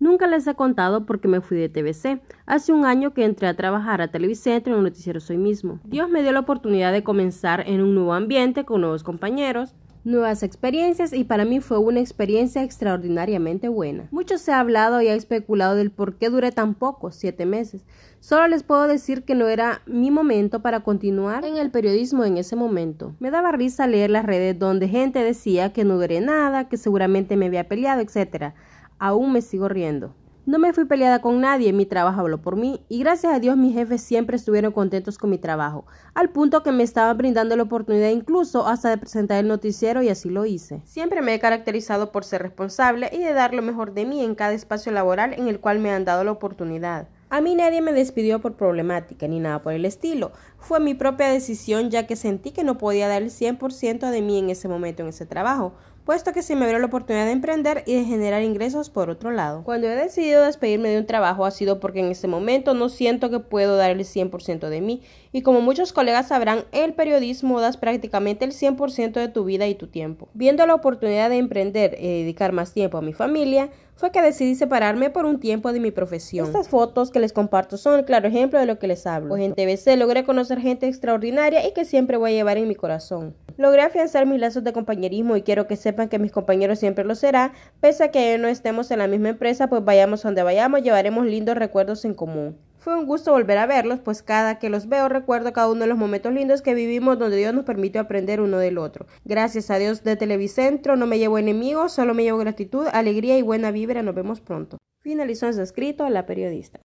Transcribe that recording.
Nunca les he contado por qué me fui de TBC. Hace un año que entré a trabajar a Televicentro en un noticiero soy mismo. Dios me dio la oportunidad de comenzar en un nuevo ambiente con nuevos compañeros, nuevas experiencias y para mí fue una experiencia extraordinariamente buena. Mucho se ha hablado y ha especulado del por qué duré tan poco, siete meses. Solo les puedo decir que no era mi momento para continuar en el periodismo en ese momento. Me daba risa leer las redes donde gente decía que no duré nada, que seguramente me había peleado, etc aún me sigo riendo. No me fui peleada con nadie, mi trabajo habló por mí y gracias a Dios mis jefes siempre estuvieron contentos con mi trabajo, al punto que me estaban brindando la oportunidad incluso hasta de presentar el noticiero y así lo hice. Siempre me he caracterizado por ser responsable y de dar lo mejor de mí en cada espacio laboral en el cual me han dado la oportunidad. A mí nadie me despidió por problemática ni nada por el estilo. Fue mi propia decisión ya que sentí que no podía dar el 100% de mí en ese momento en ese trabajo, puesto que se me abrió la oportunidad de emprender y de generar ingresos por otro lado. Cuando he decidido despedirme de un trabajo ha sido porque en ese momento no siento que puedo dar el 100% de mí y como muchos colegas sabrán, el periodismo das prácticamente el 100% de tu vida y tu tiempo. Viendo la oportunidad de emprender y dedicar más tiempo a mi familia, fue que decidí separarme por un tiempo de mi profesión. Estas fotos que les comparto son el claro ejemplo de lo que les hablo. Pues en TBC logré conocer gente extraordinaria y que siempre voy a llevar en mi corazón. Logré afianzar mis lazos de compañerismo y quiero que sepan que mis compañeros siempre lo será, pese a que no estemos en la misma empresa, pues vayamos donde vayamos, llevaremos lindos recuerdos en común. Fue un gusto volver a verlos, pues cada que los veo recuerdo cada uno de los momentos lindos que vivimos donde Dios nos permitió aprender uno del otro. Gracias a Dios de Televicentro no me llevo enemigos, solo me llevo gratitud, alegría y buena vibra. Nos vemos pronto. Finalizó en su escrito la periodista.